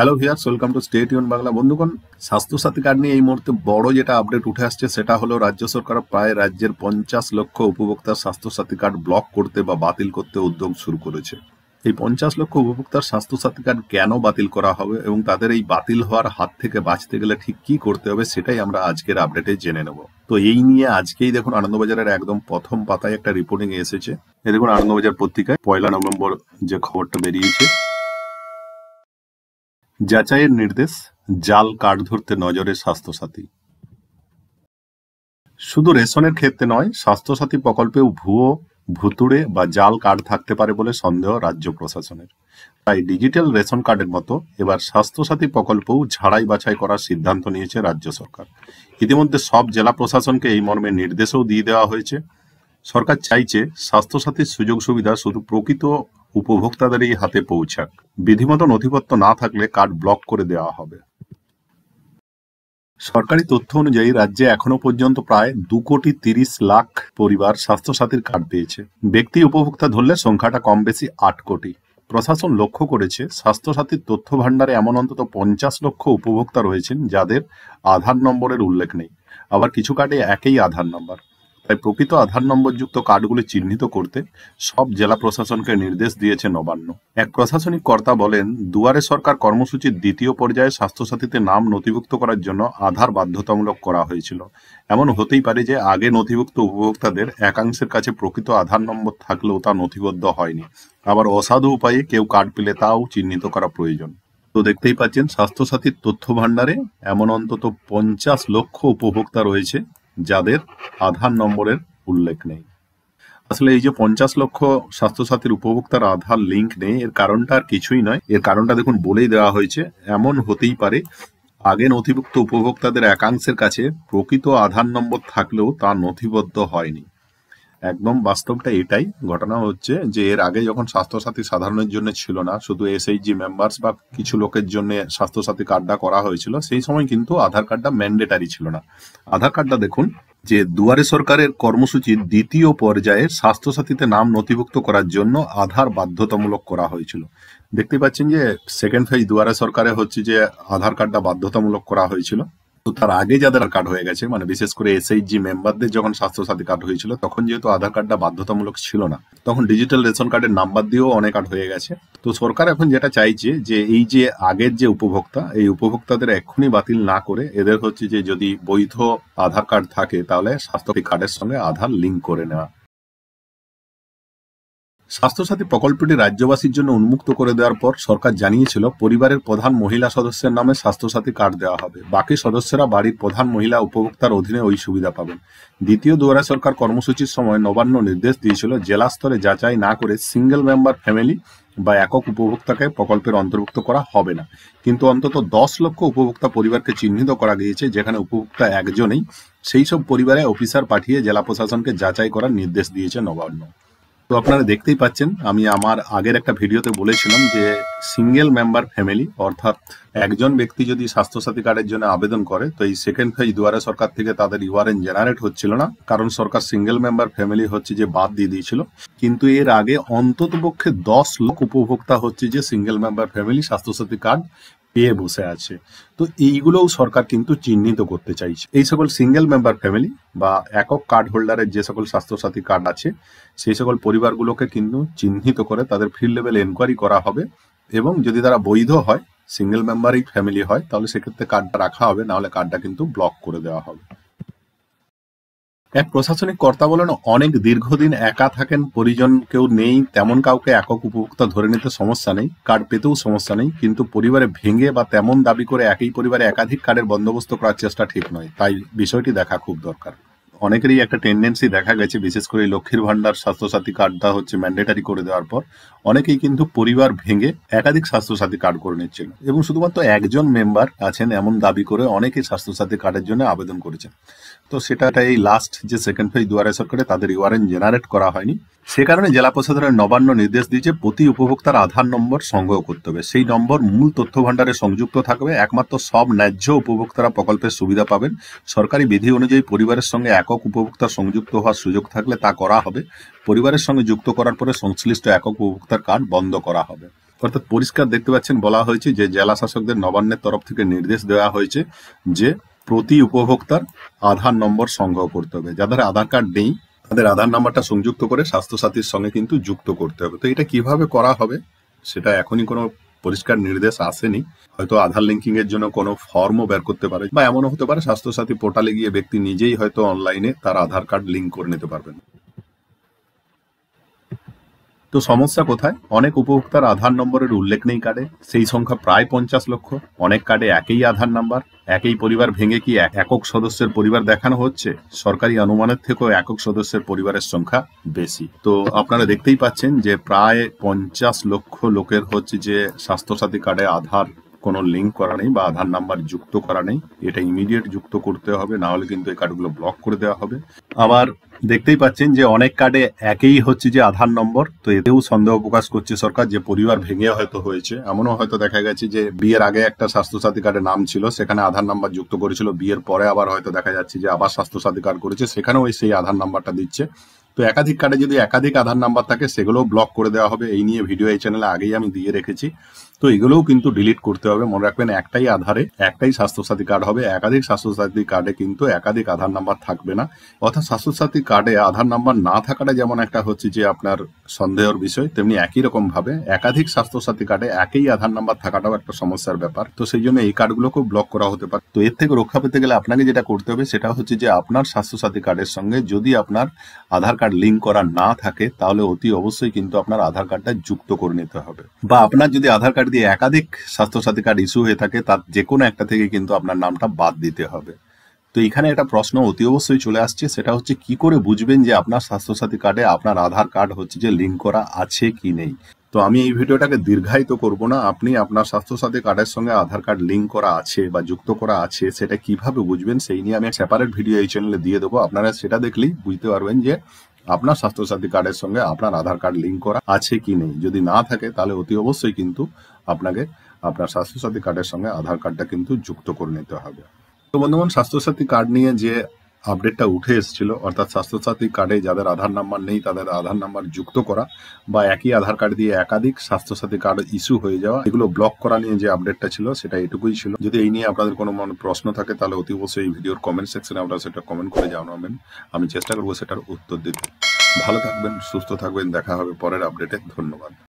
hello viewers welcome to state ইউন বাংলা বন্ধুগণ Swasthya Sathi card নিয়ে এই মুহূর্তে বড় যেটা আপডেট উঠে আসছে সেটা হলো রাজ্য সরকার প্রায় রাজ্যের পঞ্চাশ লক্ষ উপভোক্তার স্বাস্থ্যসাথী কার্ড ব্লক করতে বা বাতিল করতে উদ্যোগ শুরু করেছে এই পঞ্চাশ লক্ষ উপভোক্তার স্বাস্থ্যসাথী কার্ড কেন বাতিল করা হবে এবং তাদের এই বাতিল হওয়ার হাত থেকে বাঁচতে গেলে ঠিক কি করতে হবে সেটাই আমরা আজকের আপডেটে জেনে নেব তো এই নিয়ে আজকেই দেখুন আনন্দবাজারের একদম প্রথম পাতায় একটা রিপোর্টিং এসেছে দেখুন আনন্দবাজার পত্রিকায় পয়লা নভেম্বর যে খবরটা বেরিয়েছে যাচাইয়ের নির্দেশ জাল কার্ড ধরতে নজরে স্বাস্থ্যসাথী শুধু রেশনের ক্ষেত্রে নয় স্বাস্থ্যসাথী প্রকল্পেও ভুয়ো ভুতুড়ে বা জাল কার্ড থাকতে পারে বলে সন্দেহ রাজ্য প্রশাসনের তাই ডিজিটাল রেশন কার্ডের মতো এবার স্বাস্থ্যসাথী প্রকল্পও ঝাড়াই বাছাই করার সিদ্ধান্ত নিয়েছে রাজ্য সরকার ইতিমধ্যে সব জেলা প্রশাসনকে এই মর্মে নির্দেশও দিয়ে দেওয়া হয়েছে সরকার চাইছে স্বাস্থ্যসাথীর সুযোগ সুবিধা শুধু প্রকৃত উপভোক্তাদেরই হাতে পৌঁছাক বিধিমত নথিপত্র না থাকলে কার্ড ব্লক করে দেওয়া হবে সরকারি তথ্য অনুযায়ী রাজ্যে এখনো পর্যন্ত প্রায় দু কোটি তিরিশ লাখ পরিবার স্বাস্থ্যসাথীর কার্ড পেয়েছে ব্যক্তি উপভোক্তা ধরলে সংখ্যাটা কম বেশি আট কোটি প্রশাসন লক্ষ্য করেছে স্বাস্থ্যসাথীর তথ্য ভাণ্ডারে এমন অন্তত পঞ্চাশ লক্ষ উপভোক্তা রয়েছেন যাদের আধার নম্বরের উল্লেখ নেই আবার কিছু কার্ডে একই আধার নম্বর তাই প্রকৃত আধার নম্বরযুক্ত কার্ডগুলি চিহ্নিত করতে সব জেলা প্রশাসনকে নির্দেশ দিয়েছে নবান্ন এক প্রশাসনিক কর্তা বলেন দুয়ারে সরকার কর্মসূচির দ্বিতীয় পর্যায়ে স্বাস্থ্যসাথীতে নাম নথিভুক্ত করার জন্য আধার বাধ্যতামূলক করা হয়েছিল এমন হতেই পারে যে আগে নথিভুক্ত উপভোক্তাদের একাংশের কাছে প্রকৃত আধার নম্বর থাকলেও তা নথিবদ্ধ হয়নি আবার অসাধু উপায়ে কেউ কার্ড পেলে তাও চিহ্নিত করা প্রয়োজন তো দেখতেই পাচ্ছেন স্বাস্থ্যসাথীর তথ্য ভাণ্ডারে এমন অন্তত পঞ্চাশ লক্ষ উপভোক্তা রয়েছে যাদের আধার নম্বরের উল্লেখ নেই আসলে এই যে পঞ্চাশ লক্ষ স্বাস্থ্যসাথীর উপভোক্তার আধার লিঙ্ক নেই এর কারণটা আর কিছুই নয় এর কারণটা দেখুন বলেই দেওয়া হয়েছে এমন হতেই পারে আগে নথিভুক্ত উপভোক্তাদের একাংশের কাছে প্রকৃত আধার নম্বর থাকলেও তা নথিবদ্ধ হয়নি একদম বাস্তবটা এটাই ঘটনা হচ্ছে যে এর আগে যখন স্বাস্থ্যসাথী সাধারণের জন্য ছিল না শুধু এসএইচজি মেম্বার্স বা কিছু লোকের জন্য স্বাস্থ্যসাথী কার্ডটা করা হয়েছিল সেই সময় কিন্তু আধার কার্ডটা ম্যান্ডেটারি ছিল না আধার কার্ডটা দেখুন যে দুয়ারে সরকারের কর্মসূচির দ্বিতীয় পর্যায়ে স্বাস্থ্যসাথীতে নাম নথিভুক্ত করার জন্য আধার বাধ্যতামূলক করা হয়েছিল দেখতে পাচ্ছেন যে সেকেন্ড ফেজ দুয়ারে সরকারে হচ্ছে যে আধার কার্ডটা বাধ্যতামূলক করা হয়েছিল তো তার আগে যাদের কার্ড হয়ে গেছে মানে বিশেষ করে এসএইচজি মেম্বারদের যখন স্বাস্থ্যসাথী কার্ড হয়েছিল তখন যেহেতু আধার কার্ডটা বাধ্যতামূলক ছিল না তখন ডিজিটাল রেশন কার্ডের নাম্বার দিয়েও অনেক কার্ড হয়ে গেছে তো সরকার এখন যেটা চাইছে যে এই যে আগের যে উপভোক্তা এই উপভোক্তাদের এক্ষুনি বাতিল না করে এদের হচ্ছে যে যদি বৈধ আধার কার্ড থাকে তাহলে স্বাস্থ্যসাথী কার্ডের সঙ্গে আধার লিঙ্ক করে নেওয়া স্বাস্থ্যসাথী প্রকল্পটি রাজ্যবাসীর জন্য উন্মুক্ত করে দেওয়ার পর সরকার জানিয়েছিল পরিবারের প্রধান মহিলা সদস্যের নামে স্বাস্থ্যসাথী কার্ড দেওয়া হবে বাকি সদস্যরা বাড়ির প্রধান মহিলা উপভোক্তার অধীনে ওই সুবিধা পাবেন দ্বিতীয় দুয়ারা সরকার কর্মসূচির সময় নবান্ন নির্দেশ দিয়েছিল জেলা স্তরে যাচাই না করে সিঙ্গেল মেম্বার ফ্যামিলি বা একক উপভোক্তাকে প্রকল্পের অন্তর্ভুক্ত করা হবে না কিন্তু অন্তত দশ লক্ষ উপভোক্তা পরিবারকে চিহ্নিত করা গিয়েছে যেখানে উপভোক্তা একজনেই সেই সব পরিবারে অফিসার পাঠিয়ে জেলা প্রশাসনকে যাচাই করার নির্দেশ দিয়েছে নবান্ন তো আপনারা দেখতেই পাচ্ছেন আমি আমার আগের একটা ভিডিওতে বলেছিলাম যে সিঙ্গেল মেম্বার ফ্যামিলি অর্থাৎ একজন ব্যক্তি যদি স্বাস্থ্যসাথী কার্ডের জন্য আবেদন করে তো এই সেকেন্ড ফেজ দুয়ারে সরকার থেকে তাদের ইউআরএন জেনারেট হচ্ছিল না কারণ সরকার সিঙ্গেল মেম্বার ফ্যামিলি হচ্ছে যে বাদ দিয়ে দিয়েছিল কিন্তু এর আগে অন্ততপক্ষে দশ লোক উপভোক্তা হচ্ছে যে single member family Swasthya Sathi card পেয়ে বসে আছে তো এইগুলোও সরকার কিন্তু চিহ্নিত করতে চাইছে এই সকল সিঙ্গেল মেম্বার ফ্যামিলি বা একক কার্ড হোল্ডারের যে সকল স্বাস্থ্যসাথী কার্ড আছে সেই সকল পরিবারগুলোকে কিন্তু চিহ্নিত করে তাদের ফিল্ড লেভেল এনকোয়ারি করা হবে এবং যদি তারা বৈধ হয় সিঙ্গেল মেম্বারই ফ্যামিলি হয় তাহলে সেক্ষেত্রে কার্ডটা রাখা হবে নাহলে কার্ডটা কিন্তু ব্লক করে দেওয়া হবে এক প্রশাসনিক কর্তা বলেন অনেক দীর্ঘদিন একা থাকেন পরিজন কেউ নেই তেমন কাউকে একক উপভোক্তা ধরে নিতে সমস্যা নেই কার্ড পেতেও সমস্যা নেই কিন্তু পরিবারে ভেঙে বা তেমন দাবি করে একই পরিবারে একাধিক কার্ডের বন্দোবস্ত করার চেষ্টা ঠিক নয় তাই বিষয়টি দেখা খুব দরকার অনেকেরই একটা টেন্ডেন্সি দেখা গেছে বিশেষ করে লক্ষ্মীর ভাণ্ডার স্বাস্থ্যসাথী কার্ডটা হচ্ছে ম্যান্ডেটারি করে দেওয়ার পর অনেকেই কিন্তু পরিবার ভেঙে একাধিক স্বাস্থ্যসাথী কার্ড করে নিচ্ছিল এবং শুধুমাত্র একজন মেম্বার আছেন এমন দাবি করে অনেকেই স্বাস্থ্যসাথী কার্ডের জন্য আবেদন করেছেন তো সেটাটা এই লাস্ট যে সেকেন্ড ফেজ দুয়ারে সরকারে তাদের ইউআরএন জেনারেট করা হয়নি সে কারণে জেলা প্রশাসনের নবান্ন নির্দেশ দিয়েছে প্রতি উপভোক্তার আধার নম্বর সংগ্রহ করতে হবে সেই নম্বর মূল তথ্য ভাণ্ডারে সংযুক্ত থাকবে একমাত্র সব ন্যায্য উপভোক্তারা প্রকল্পের সুবিধা পাবেন সরকারি বিধি অনুযায়ী পরিবারের সঙ্গে এক একক উপভোক্তা সংযুক্ত হওয়ার সুযোগ থাকলে তা করা হবে পরিবারের সঙ্গে যুক্ত করার পরে সংশ্লিষ্ট একক উপভোক্তার কার্ড বন্ধ করা হবে অর্থাৎ পরিষ্কার দেখতে পাচ্ছেন বলা হয়েছে যে জেলা শাসকদের নবান্নের তরফ থেকে নির্দেশ দেওয়া হয়েছে যে প্রতি উপভোক্তার আধার নম্বর সংগ্রহ করতে হবে যাদের আধার কার্ড নেই তাদের আধার নাম্বারটা সংযুক্ত করে স্বাস্থ্যসাথীর সঙ্গে কিন্তু যুক্ত করতে হবে তো এটা কিভাবে করা হবে সেটা এখনই কোনো পরিষ্কার নির্দেশ আসেনি হয়তো আধার লিঙ্কিং এর জন্য কোনো ফর্মও বের করতে পারে বা এমনও হতে পারে স্বাস্থ্যসাথী পোর্টালে গিয়ে ব্যক্তি নিজেই হয়তো অনলাইনে তার আধার কার্ড লিঙ্ক করে নিতে পারবেন তো সমস্যা কোথায় অনেক উপভোক্তার আধার নম্বরের উল্লেখ নেই কার্ডে সেই সংখ্যা প্রায় পঞ্চাশ লক্ষ অনেক কার্ডে একই আধার নাম্বার একই পরিবার ভেঙে কি একক সদস্যের পরিবার দেখানো হচ্ছে সরকারি অনুমানের থেকেও একক সদস্যের পরিবারের সংখ্যা বেশি তো আপনারা দেখতেই পাচ্ছেন যে প্রায় পঞ্চাশ লক্ষ লোকের হচ্ছে যে স্বাস্থ্যসাথী কার্ডে আধার কোনো লিঙ্ক করা নেই বা আধার নাম্বার যুক্ত করা নেই এটা ইমিডিয়েট যুক্ত করতে হবে না হলে কিন্তু এই কার্ডগুলো ব্লক করে দেওয়া হবে আবার দেখতেই পাচ্ছেন যে অনেক কার্ডে একই হচ্ছে যে আধার নম্বর তো এতেও সন্দেহ প্রকাশ করছে সরকার যে পরিবার ভেঙে হয়তো হয়েছে এমনও হয়তো দেখা গেছে যে বিয়ের আগে একটা স্বাস্থ্যসাথী কার্ডে নাম ছিল সেখানে আধার নাম্বার যুক্ত করেছিল বিয়ের পরে আবার হয়তো দেখা যাচ্ছে যে আবার স্বাস্থ্যসাথী কার্ড করেছে সেখানেও সেই আধার নাম্বারটা দিচ্ছে তো একাধিক কার্ডে যদি একাধিক আধার নাম্বার থাকে সেগুলোও ব্লক করে দেওয়া হবে এই নিয়ে ভিডিও এই চ্যানেলে আগেই আমি দিয়ে রেখেছি তো এগুলোও কিন্তু ডিলিট করতে হবে মনে রাখবেন একটাই আধারে একটাই স্বাস্থ্যসাথী কার্ড হবে একাধিক স্বাস্থ্যসাথী কার্ডে কিন্তু একাধিক আধার নাম্বার থাকবে না অর্থাৎ স্বাস্থ্যসাথী কার্ডে আধার নাম্বার না থাকাটা যেমন একটা হচ্ছে যে আপনার সন্দেহের বিষয় তেমনি একই রকম ভাবে একাধিক স্বাস্থ্যসাথী কার্ডে একই আধার নাম্বার থাকাটাও একটা সমস্যার ব্যাপার তো সেই জন্য এই কার্ডগুলোকেও ব্লক করা হতে পারে তো এর থেকে রক্ষা পেতে গেলে আপনাকে যেটা করতে হবে সেটা হচ্ছে যে আপনার স্বাস্থ্যসাথী কার্ডের সঙ্গে যদি আপনার আধার কার্ড লিঙ্ক করা না থাকে তাহলে অতি অবশ্যই কিন্তু আপনার আধার কার্ডটা যুক্ত করে নিতে হবে বা আপনার যদি আধার কার্ড দিয়ে একাধিক স্বাস্থ্যসাথী কার্ড ইস্যু হয়ে থাকে তার যে কোনো একটা থেকে কিন্তু আপনার নামটা বাদ দিতে হবে তো এখানে একটা প্রশ্ন অতি অবশ্যই চলে আসছে সেটা হচ্ছে কি করে বুঝবেন যে আপনার স্বাস্থ্যসাথী কার্ডে আপনার আধার কার্ড হচ্ছে যে লিঙ্ক করা আছে কি নেই তো আমি এই ভিডিওটাকে দীর্ঘায়িত করব না আপনি আপনার স্বাস্থ্যসাথী কার্ডের সঙ্গে আধার কার্ড লিঙ্ক করা আছে বা যুক্ত করা আছে সেটা কিভাবে বুঝবেন সেই নিয়ে আমি সেপারেট ভিডিও এই চ্যানেলে দিয়ে দেবো আপনারা সেটা দেখলেই বুঝতে পারবেন যে আপনার স্বাস্থ্যসাথী কার্ডের সঙ্গে আপনার আধার কার্ড লিঙ্ক করা আছে কি নেই যদি না থাকে তাহলে অতি অবশ্যই কিন্তু আপনাকে আপনার স্বাস্থ্যসাথী কার্ডের সঙ্গে আধার কার্ডটা কিন্তু যুক্ত করে নিতে হবে তো বন্ধুবান স্বাস্থ্যসাথী কার্ড নিয়ে যে আপডেটটা উঠে এসেছিল অর্থাৎ স্বাস্থ্যসাথী কার্ডে যাদের আধার নাম্বার নেই তাদের আধার নাম্বার যুক্ত করা বা একই আধার কার্ড দিয়ে একাধিক স্বাস্থ্যসাথী কার্ড ইস্যু হয়ে যাওয়া এগুলো ব্লক করা নিয়ে যে আপডেটটা ছিল সেটা এটুকুই ছিল যদি এই নিয়ে আপনাদের কোনো মনে প্রশ্ন থাকে তাহলে অতি অবশ্যই এই ভিডিওর কমেন্ট সেকশনে আপনারা সেটা কমেন্ট করে জানাবেন আমি চেষ্টা করবো সেটার উত্তর দিতে ভালো থাকবেন সুস্থ থাকবেন দেখা হবে পরের আপডেটে ধন্যবাদ